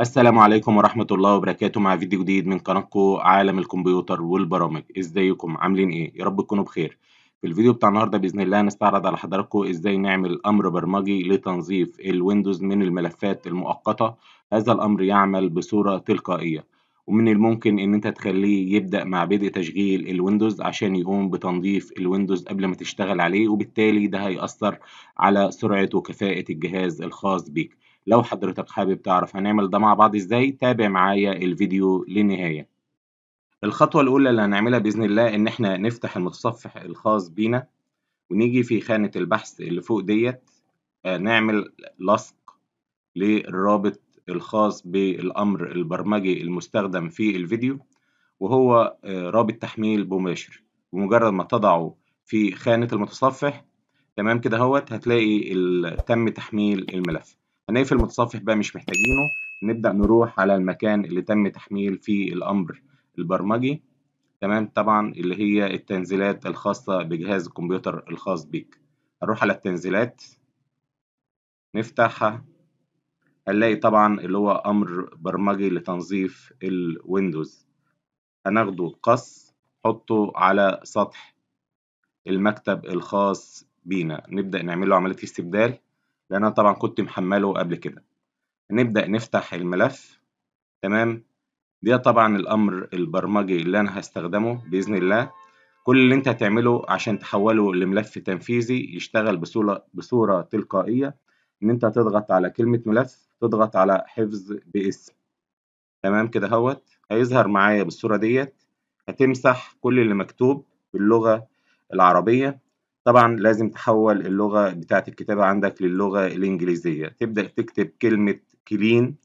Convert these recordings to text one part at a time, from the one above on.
السلام عليكم ورحمة الله وبركاته مع فيديو جديد من قناتكم عالم الكمبيوتر والبرامج ازيكم عاملين ايه يا رب تكونوا بخير في الفيديو بتاع النهارده باذن الله هنستعرض على حضراتكم ازاي نعمل امر برمجي لتنظيف الويندوز من الملفات المؤقته هذا الامر يعمل بصوره تلقائيه ومن الممكن ان انت تخليه يبدا مع بدء تشغيل الويندوز عشان يقوم بتنظيف الويندوز قبل ما تشتغل عليه وبالتالي ده هيأثر على سرعه وكفاءه الجهاز الخاص بيك لو حضرتك حابب تعرف هنعمل ده مع بعض ازاي تابع معايا الفيديو للنهاية الخطوة الأولى اللي هنعملها بإذن الله إن إحنا نفتح المتصفح الخاص بينا ونيجي في خانة البحث اللي فوق ديت آه، نعمل لصق للرابط الخاص بالأمر البرمجي المستخدم في الفيديو وهو آه، رابط تحميل مباشر بمجرد ما تضعه في خانة المتصفح تمام كده اهوت هتلاقي تم تحميل الملف هنقفل متصفح بقى مش محتاجينه نبدأ نروح على المكان اللي تم تحميل فيه الأمر البرمجي تمام طبعا اللي هي التنزيلات الخاصة بجهاز الكمبيوتر الخاص بيك هنروح على التنزيلات نفتحها هنلاقي طبعا اللي هو أمر برمجي لتنظيف الويندوز هناخده قص حطه على سطح المكتب الخاص بينا نبدأ نعمل له عملية استبدال لان انا طبعا كنت محمله قبل كده نبدأ نفتح الملف تمام ده طبعا الامر البرمجي اللي انا هستخدمه باذن الله كل اللي انت هتعمله عشان تحوله لملف تنفيذي يشتغل بصورة, بصورة تلقائية ان انت تضغط على كلمة ملف تضغط على حفظ باسم تمام كده هوت هيظهر معايا بالصورة ديت هتمسح كل اللي مكتوب باللغة العربية طبعا لازم تحول اللغة بتاعة الكتابة عندك للغة الإنجليزية تبدأ تكتب كلمة كلين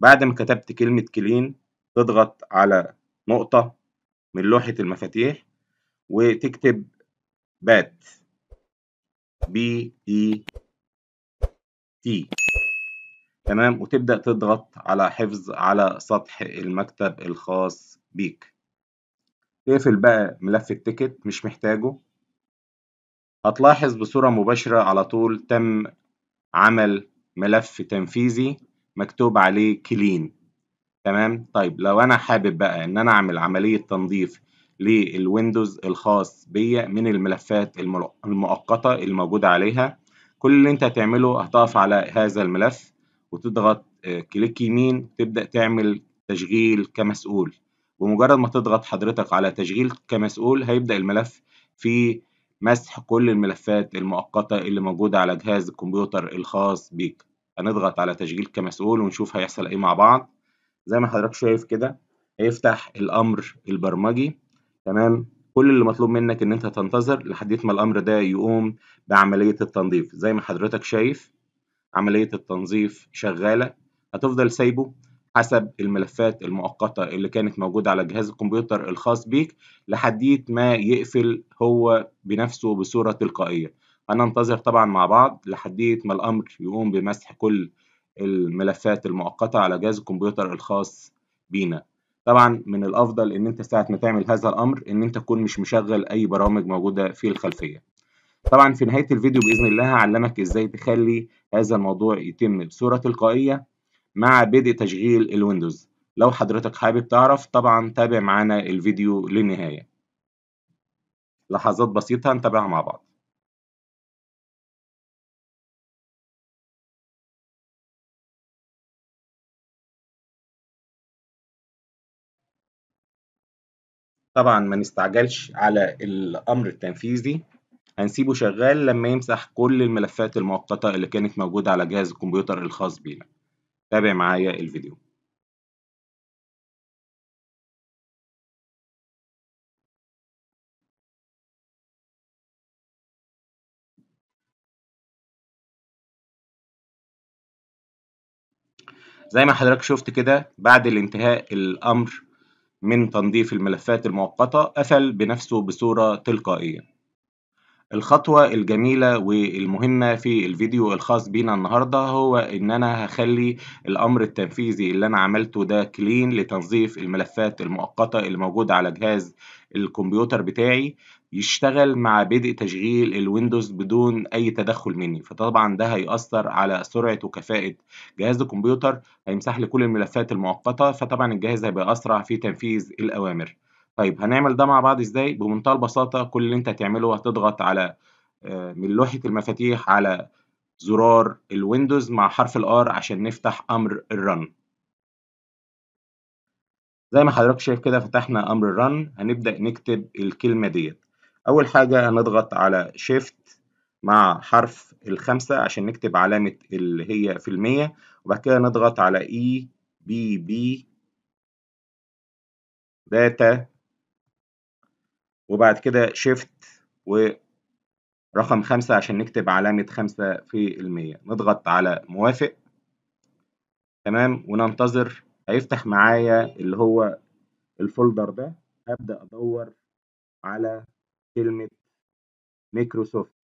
بعد ما كتبت كلمة كلين تضغط على نقطة من لوحة المفاتيح وتكتب بات بي اي تي تمام وتبدأ تضغط على حفظ على سطح المكتب الخاص بيك اقفل بقى ملف التيكت مش محتاجه هتلاحظ بصورة مباشرة على طول تم عمل ملف تنفيذي مكتوب عليه كلين تمام طيب لو انا حابب بقى ان انا اعمل عملية تنظيف للويندوز الخاص بيا من الملفات المؤقتة الموجودة عليها كل اللي انت هتعمله هتقف على هذا الملف وتضغط آه، كليك يمين تبدأ تعمل تشغيل كمسؤول بمجرد ما تضغط حضرتك على تشغيل كمسؤول هيبدأ الملف في مسح كل الملفات المؤقتة اللي موجودة على جهاز الكمبيوتر الخاص بيك هنضغط على تشغيل كمسؤول ونشوف هيحصل ايه مع بعض زي ما حضرتك شايف كده هيفتح الأمر البرمجي تمام كل اللي مطلوب منك ان انت تنتظر لحد ما الامر ده يقوم بعمليه التنظيف زي ما حضرتك شايف عمليه التنظيف شغاله هتفضل سايبه حسب الملفات المؤقتة اللي كانت موجودة على جهاز الكمبيوتر الخاص بيك لحديت ما يقفل هو بنفسه بصورة تلقائية هننتظر طبعا مع بعض لحديت ما الأمر يقوم بمسح كل الملفات المؤقتة على جهاز الكمبيوتر الخاص بينا طبعا من الأفضل إن أنت ساعة ما تعمل هذا الأمر إن أنت تكون مش مشغل أي برامج موجودة في الخلفية طبعا في نهاية الفيديو بإذن الله هعلمك إزاي تخلي هذا الموضوع يتم بصورة تلقائية مع بدء تشغيل الويندوز لو حضرتك حابب تعرف طبعا تابع معنا الفيديو للنهاية لحظات بسيطة هنتابعها مع بعض طبعا ما نستعجلش على الأمر التنفيذي هنسيبه شغال لما يمسح كل الملفات المؤقتة اللي كانت موجودة على جهاز الكمبيوتر الخاص بينا تابع معايا الفيديو زي ما حضرتك شفت كده بعد الانتهاء الأمر من تنظيف الملفات المؤقتة قفل بنفسه بصورة تلقائية الخطوة الجميلة والمهمة في الفيديو الخاص بينا النهاردة هو ان انا هخلي الامر التنفيذي اللي انا عملته ده كلين لتنظيف الملفات المؤقتة اللي موجودة على جهاز الكمبيوتر بتاعي يشتغل مع بدء تشغيل الويندوز بدون اي تدخل مني فطبعا ده هيأثر على سرعة وكفاءة جهاز الكمبيوتر هيمسح لي كل الملفات المؤقتة فطبعا الجهاز هيبقى اسرع في تنفيذ الاوامر طيب هنعمل ده مع بعض ازاي بمنتهى البساطه كل اللي انت هتعمله هتضغط على آه، من لوحه المفاتيح على زرار الويندوز مع حرف الار عشان نفتح امر الرن زي ما حضرتك شايف كده فتحنا امر الرن هنبدا نكتب الكلمه ديت اول حاجه هنضغط على شيفت مع حرف الخمسة عشان نكتب علامة اللي هي في المية وبعد كده نضغط على E B B داتا وبعد كده شيفت ورقم خمسة عشان نكتب علامة خمسة في المية نضغط على موافق تمام وننتظر هيفتح معايا اللي هو الفولدر ده هبدأ أدور على كلمة مايكروسوفت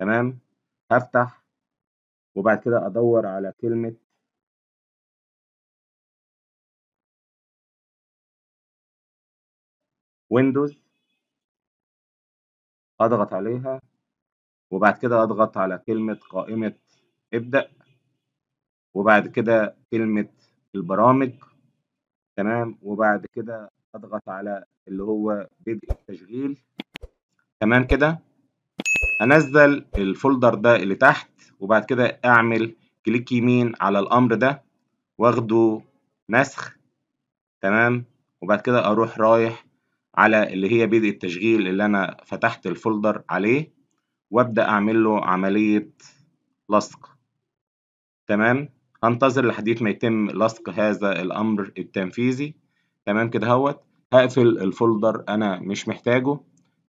تمام هفتح وبعد كده أدور على كلمة ويندوز أضغط عليها وبعد كده أضغط على كلمة قائمة ابدأ وبعد كده كلمة البرامج تمام وبعد كده أضغط على اللي هو بدء التشغيل تمام كده انزل الفولدر ده اللي تحت وبعد كده أعمل كليك يمين على الأمر ده واخده نسخ تمام وبعد كده أروح رايح على اللي هي بدء التشغيل اللي أنا فتحت الفولدر عليه وأبدأ أعمل له عملية لصق تمام هنتظر لحد ما يتم لصق هذا الأمر التنفيذي تمام كده هوت هقفل الفولدر أنا مش محتاجه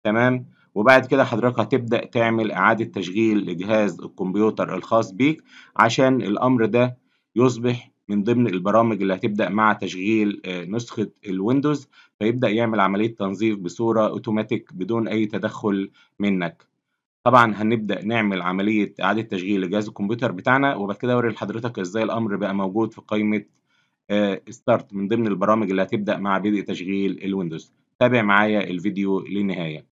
تمام وبعد كده حضرتك هتبدأ تعمل إعادة تشغيل لجهاز الكمبيوتر الخاص بيك عشان الأمر ده يصبح من ضمن البرامج اللي هتبدأ مع تشغيل آه، نسخة الويندوز فيبدأ يعمل عملية تنظيف بصورة اوتوماتيك بدون أي تدخل منك طبعا هنبدأ نعمل عملية إعادة تشغيل لجهاز الكمبيوتر بتاعنا وبعد كده أوري لحضرتك إزاي الأمر بقى موجود في قائمة ستارت آه، من ضمن البرامج اللي هتبدأ مع بدء تشغيل الويندوز تابع معايا الفيديو للنهاية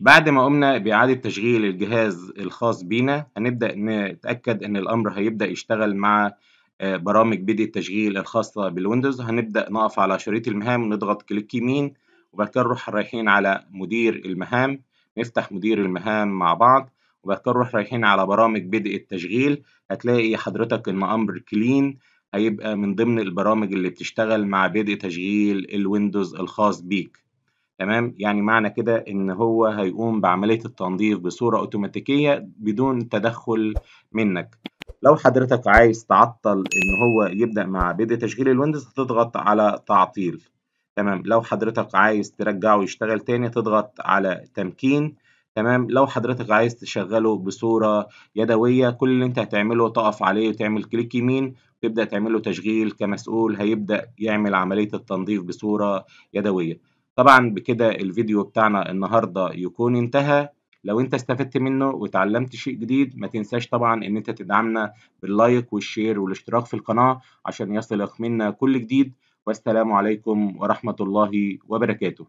بعد ما قمنا بإعادة تشغيل الجهاز الخاص بينا هنبدأ نتأكد إن الأمر هيبدأ يشتغل مع آه، برامج بدء التشغيل الخاصة بالويندوز هنبدأ نقف على شريط المهام نضغط كليك يمين وبعد كده نروح رايحين على مدير المهام نفتح مدير المهام مع بعض وبعد كده نروح رايحين على برامج بدء التشغيل هتلاقي حضرتك ان امر كلين هيبقى من ضمن البرامج اللي بتشتغل مع بدء تشغيل الويندوز الخاص بيك تمام يعني معنى كده ان هو هيقوم بعملية التنظيف بصورة اوتوماتيكية بدون تدخل منك لو حضرتك عايز تعطل ان هو يبدأ مع بدء تشغيل الويندوز هتضغط على تعطيل تمام لو حضرتك عايز ترجعه يشتغل تاني تضغط على تمكين تمام لو حضرتك عايز تشغله بصورة يدوية كل اللي انت هتعمله تقف عليه وتعمل كليك يمين تبدأ تعمله تشغيل كمسؤول هيبدأ يعمل عملية التنظيف بصورة يدوية طبعا بكده الفيديو بتاعنا النهاردة يكون انتهى لو انت استفدت منه وتعلمت شيء جديد ما تنساش طبعا ان انت تدعمنا باللايك والشير والاشتراك في القناة عشان يصلك منا كل جديد والسلام عليكم ورحمة الله وبركاته